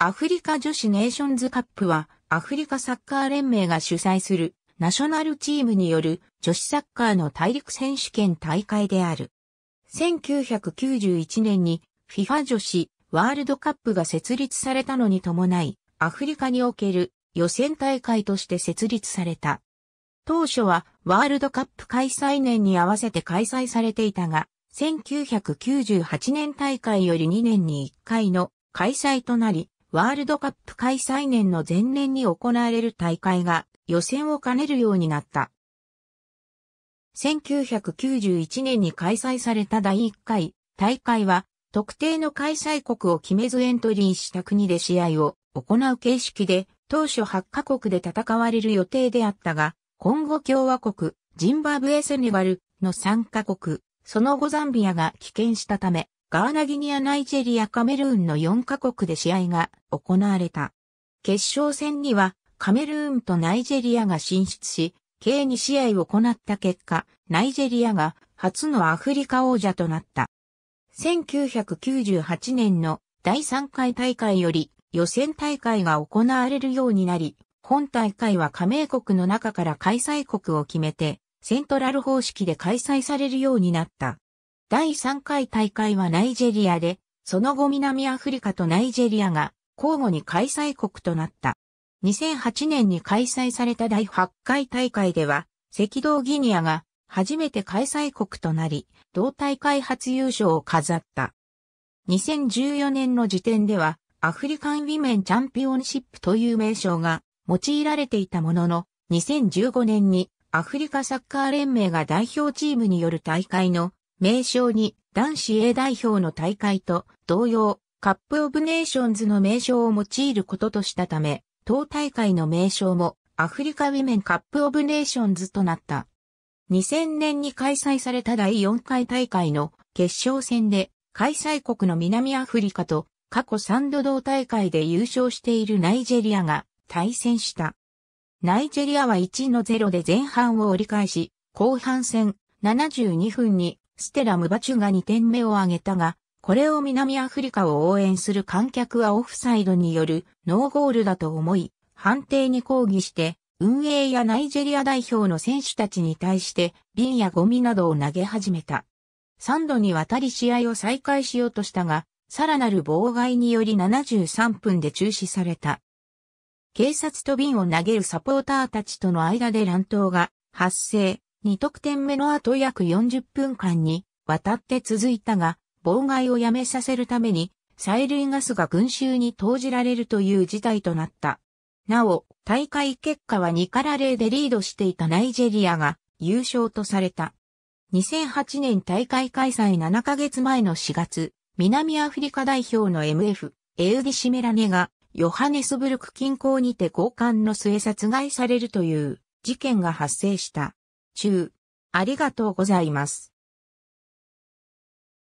アフリカ女子ネーションズカップは、アフリカサッカー連盟が主催するナショナルチームによる女子サッカーの大陸選手権大会である。1991年に FIFA 女子ワールドカップが設立されたのに伴い、アフリカにおける予選大会として設立された。当初はワールドカップ開催年に合わせて開催されていたが、1998年大会より2年に1回の開催となり、ワールドカップ開催年の前年に行われる大会が予選を兼ねるようになった。1991年に開催された第1回大会は特定の開催国を決めずエントリーした国で試合を行う形式で当初8カ国で戦われる予定であったが、コンゴ共和国、ジンバブエセネバルの3カ国、その後ザンビアが棄権したため、ガーナギニアナイジェリアカメルーンの4カ国で試合が行われた。決勝戦にはカメルーンとナイジェリアが進出し、計2試合を行った結果、ナイジェリアが初のアフリカ王者となった。1998年の第3回大会より予選大会が行われるようになり、本大会は加盟国の中から開催国を決めて、セントラル方式で開催されるようになった。第3回大会はナイジェリアで、その後南アフリカとナイジェリアが交互に開催国となった。2008年に開催された第8回大会では、赤道ギニアが初めて開催国となり、同大会初優勝を飾った。2014年の時点では、アフリカンウィメンチャンピオンシップという名称が用いられていたものの、2015年にアフリカサッカー連盟が代表チームによる大会の名称に男子 A 代表の大会と同様、カップオブネーションズの名称を用いることとしたため、当大会の名称もアフリカウィメンカップオブネーションズとなった。2000年に開催された第4回大会の決勝戦で開催国の南アフリカと過去3度同大会で優勝しているナイジェリアが対戦した。ナイジェリアは1の0で前半を折り返し、後半戦72分にステラ・ムバチュが2点目を挙げたが、これを南アフリカを応援する観客はオフサイドによるノーゴールだと思い、判定に抗議して、運営やナイジェリア代表の選手たちに対して瓶やゴミなどを投げ始めた。3度にわたり試合を再開しようとしたが、さらなる妨害により73分で中止された。警察と瓶を投げるサポーターたちとの間で乱闘が発生。2得点目の後約40分間に渡って続いたが、妨害をやめさせるために、催涙ガスが群衆に投じられるという事態となった。なお、大会結果は2から0でリードしていたナイジェリアが優勝とされた。2008年大会開催7ヶ月前の4月、南アフリカ代表の MF、エウディシメラネが、ヨハネスブルク近郊にて強姦の末殺害されるという事件が発生した。中。ありがとうございます。